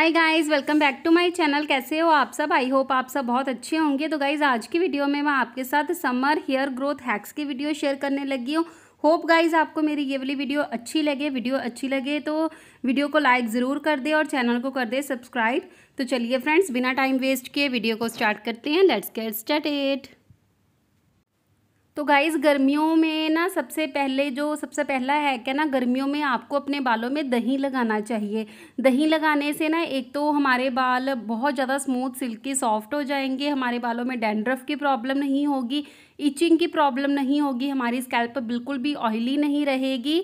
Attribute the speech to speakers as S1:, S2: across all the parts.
S1: hi guys welcome back to my channel कैसे हो आप सब आई होप आप सब बहुत अच्छे होंगे तो गाइस आज की वीडियो में मैं आपके साथ समर हेयर ग्रोथ हैक्स की वीडियो शेयर करने लगी हूँ होप गाइज आपको मेरी ये वाली वीडियो अच्छी लगे वीडियो अच्छी लगे तो वीडियो को लाइक ज़रूर कर दे और चैनल को कर दे सब्सक्राइब तो चलिए फ्रेंड्स बिना टाइम वेस्ट किए वीडियो को स्टार्ट करते हैं लेट्स गेट स्टार्ट तो गाइस गर्मियों में ना सबसे पहले जो सबसे पहला है क्या ना गर्मियों में आपको अपने बालों में दही लगाना चाहिए दही लगाने से ना एक तो हमारे बाल बहुत ज़्यादा स्मूथ सिल्की सॉफ्ट हो जाएंगे हमारे बालों में डैंड्रफ की प्रॉब्लम नहीं होगी इचिंग की प्रॉब्लम नहीं होगी हमारी स्कैल्प बिल्कुल भी ऑयली नहीं रहेगी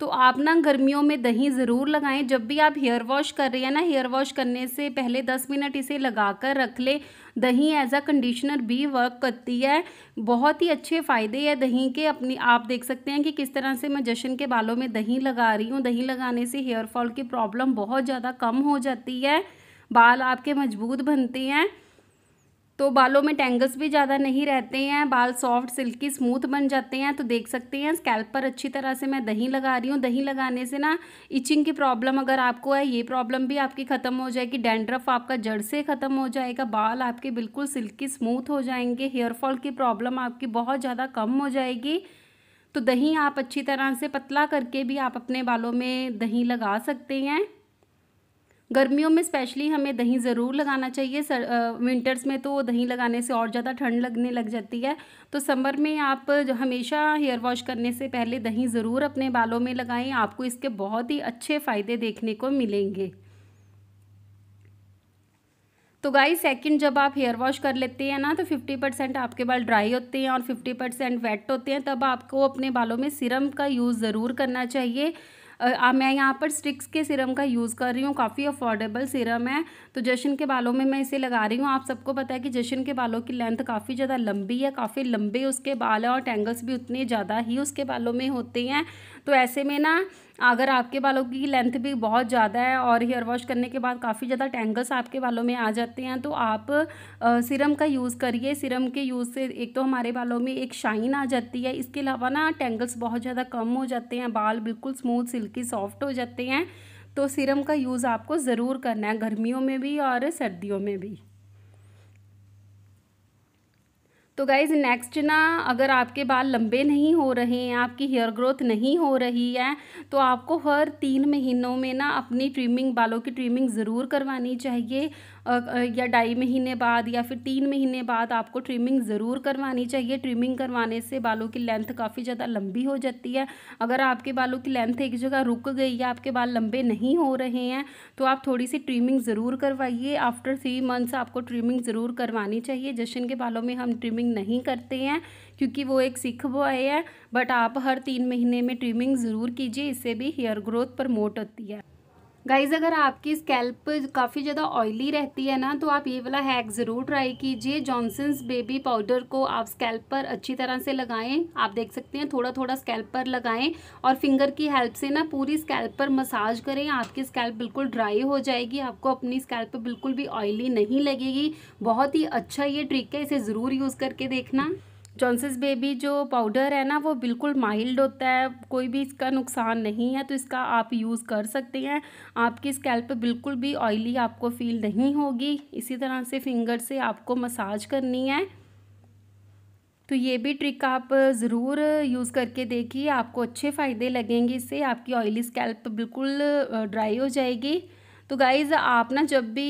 S1: तो आप ना गर्मियों में दही ज़रूर लगाएं जब भी आप हेयर वॉश कर रहे हैं ना हेयर वॉश करने से पहले दस मिनट इसे लगा कर रख ले दही एज अ कंडीशनर भी वर्क करती है बहुत ही अच्छे फ़ायदे है दही के अपनी आप देख सकते हैं कि किस तरह से मैं जशन के बालों में दही लगा रही हूँ दही लगाने से हेयरफॉल की प्रॉब्लम बहुत ज़्यादा कम हो जाती है बाल आपके मजबूत बनते हैं तो बालों में टेंगल्स भी ज़्यादा नहीं रहते हैं बाल सॉफ्ट सिल्की स्मूथ बन जाते हैं तो देख सकते हैं स्कैल्प पर अच्छी तरह से मैं दही लगा रही हूँ दही लगाने से ना इचिंग की प्रॉब्लम अगर आपको है ये प्रॉब्लम भी आपकी ख़त्म हो जाएगी डैंड्रफ आपका जड़ से ख़त्म हो जाएगा बाल आपके बिल्कुल सिल्की स्मूथ हो जाएंगे हेयरफॉल की प्रॉब्लम आपकी बहुत ज़्यादा कम हो जाएगी तो दही आप अच्छी तरह से पतला करके भी आप अपने बालों में दही लगा सकते हैं गर्मियों में स्पेशली हमें दही ज़रूर लगाना चाहिए सर आ, विंटर्स में तो दही लगाने से और ज़्यादा ठंड लगने लग जाती है तो समर में आप जो हमेशा हेयर वॉश करने से पहले दही ज़रूर अपने बालों में लगाएं आपको इसके बहुत ही अच्छे फ़ायदे देखने को मिलेंगे तो गाई सेकंड जब आप हेयर वॉश कर लेते हैं ना तो 50 परसेंट आपके बाल ड्राई होते हैं और 50 परसेंट वेट होते हैं तब आपको अपने बालों में सिरम का यूज़ ज़रूर करना चाहिए आ, मैं यहाँ पर स्टिक्स के सिरम का यूज़ कर रही हूँ काफ़ी अफोर्डेबल सिरम है तो जशन के बालों में मैं इसे लगा रही हूँ आप सबको पता है कि जशन के बालों की लेंथ काफ़ी ज़्यादा लंबी है काफ़ी लंबे उसके बाल हैं और टेंगल्स भी उतने ज़्यादा ही उसके बालों में होते हैं तो ऐसे में ना अगर आपके बालों की लेंथ भी बहुत ज़्यादा है और हेयर वॉश करने के बाद काफ़ी ज़्यादा टेंगल्स आपके बालों में आ जाते हैं तो आप सिरम का यूज़ करिए सिरम के यूज़ से एक तो हमारे बालों में एक शाइन आ जाती है इसके अलावा ना टेंगल्स बहुत ज़्यादा कम हो जाते हैं बाल बिल्कुल स्मूथ सिल्की सॉफ्ट हो जाते हैं तो सिरम का यूज़ आपको ज़रूर करना है गर्मियों में भी और सर्दियों में भी तो गाइज़ नेक्स्ट ना अगर आपके बाल लंबे नहीं हो रहे हैं आपकी हेयर ग्रोथ नहीं हो रही है तो आपको हर तीन महीनों में ना अपनी ट्रिमिंग बालों की ट्रिमिंग ज़रूर करवानी चाहिए या ढाई महीने बाद या फिर तीन महीने बाद आपको ट्रिमिंग ज़रूर करवानी चाहिए ट्रिमिंग करवाने से बालों की लेंथ काफ़ी ज़्यादा लंबी हो जाती है अगर आपके बालों की लेंथ एक जगह रुक गई या आपके बाल लंबे नहीं हो रहे हैं तो आप थोड़ी सी ट्रिमिंग ज़रूर करवाइए आफ्टर थ्री मंथ्स आपको ट्रिमिंग ज़रूर करवानी चाहिए जशन के बालों में हम ट्रिमिंग नहीं करते हैं क्योंकि वो एक सिख बॉय है बट आप हर तीन महीने में ट्रिमिंग ज़रूर कीजिए इससे भी हेयर ग्रोथ प्रमोट होती है गाइज अगर आपकी स्कैल्प काफ़ी ज़्यादा ऑयली रहती है ना तो आप ये वाला हैक ज़रूर ट्राई कीजिए जॉनसन्स बेबी पाउडर को आप स्कैल्प पर अच्छी तरह से लगाएं आप देख सकते हैं थोड़ा थोड़ा स्कैल्प पर लगाएं और फिंगर की हेल्प से ना पूरी स्कैल्प पर मसाज करें आपकी स्कैल्प बिल्कुल ड्राई हो जाएगी आपको अपनी स्कैल्प बिल्कुल भी ऑयली नहीं लगेगी बहुत ही अच्छा ये ट्रिक है इसे ज़रूर यूज़ करके देखना जॉनसस बेबी जो पाउडर है ना वो बिल्कुल माइल्ड होता है कोई भी इसका नुकसान नहीं है तो इसका आप यूज़ कर सकते हैं आपकी स्कैल्प बिल्कुल भी ऑयली आपको फील नहीं होगी इसी तरह से फिंगर से आपको मसाज करनी है तो ये भी ट्रिक आप ज़रूर यूज़ करके देखिए आपको अच्छे फ़ायदे लगेंगे इससे आपकी ऑयली स्कैल्प बिल्कुल ड्राई हो जाएगी तो गाइज़ आप ना जब भी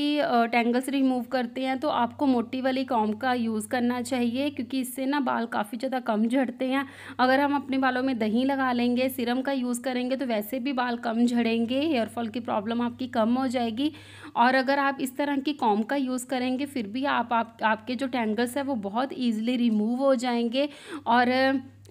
S1: टेंगल्स रिमूव करते हैं तो आपको मोटी वाली कॉम का यूज़ करना चाहिए क्योंकि इससे ना बाल काफ़ी ज़्यादा कम झड़ते हैं अगर हम अपने बालों में दही लगा लेंगे सिरम का यूज़ करेंगे तो वैसे भी बाल कम झड़ेंगे हेयरफॉल की प्रॉब्लम आपकी कम हो जाएगी और अगर आप इस तरह की कॉम का यूज़ करेंगे फिर भी आप, आप आपके जो टेंगल्स हैं वो बहुत ईजिली रिमूव हो जाएंगे और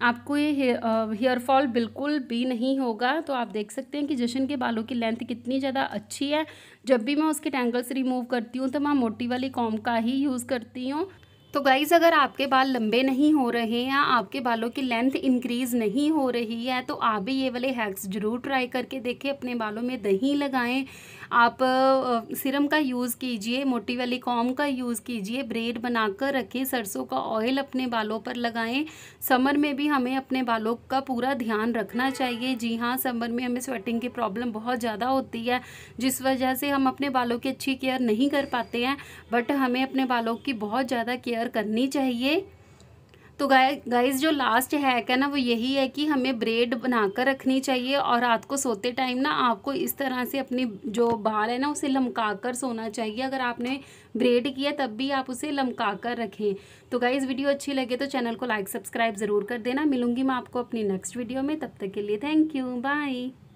S1: आपको ये हेयर फॉल बिल्कुल भी नहीं होगा तो आप देख सकते हैं कि जशन के बालों की लेंथ कितनी ज़्यादा अच्छी है जब भी मैं उसके टैंगल्स रिमूव करती हूँ तो मैं मोटी वाली कॉम का ही यूज़ करती हूँ तो गाइज़ अगर आपके बाल लंबे नहीं हो रहे हैं आपके बालों की लेंथ इंक्रीज़ नहीं हो रही है तो आप भी ये वाले हैक्स ज़रूर ट्राई करके देखें अपने बालों में दही लगाएं आप सिरम का यूज़ कीजिए मोटी वाली कॉम का यूज़ कीजिए ब्रेड बनाकर रखें सरसों का ऑयल अपने बालों पर लगाएं समर में भी हमें अपने बालों का पूरा ध्यान रखना चाहिए जी हाँ समर में हमें स्वेटिंग की प्रॉब्लम बहुत ज़्यादा होती है जिस वजह से हम अपने बालों की अच्छी केयर नहीं कर पाते हैं बट हमें अपने बालों की बहुत ज़्यादा केयर करनी चाहिए तो गाय गाइज जो लास्ट हैक है ना वो यही है कि हमें ब्रेड बनाकर रखनी चाहिए और रात को सोते टाइम ना आपको इस तरह से अपनी जो बाल है ना उसे लमका कर सोना चाहिए अगर आपने ब्रेड किया तब भी आप उसे लमका कर रखें तो गाइज वीडियो अच्छी लगे तो चैनल को लाइक सब्सक्राइब ज़रूर कर देना मिलूंगी मैं आपको अपनी नेक्स्ट वीडियो में तब तक के लिए थैंक यू बाय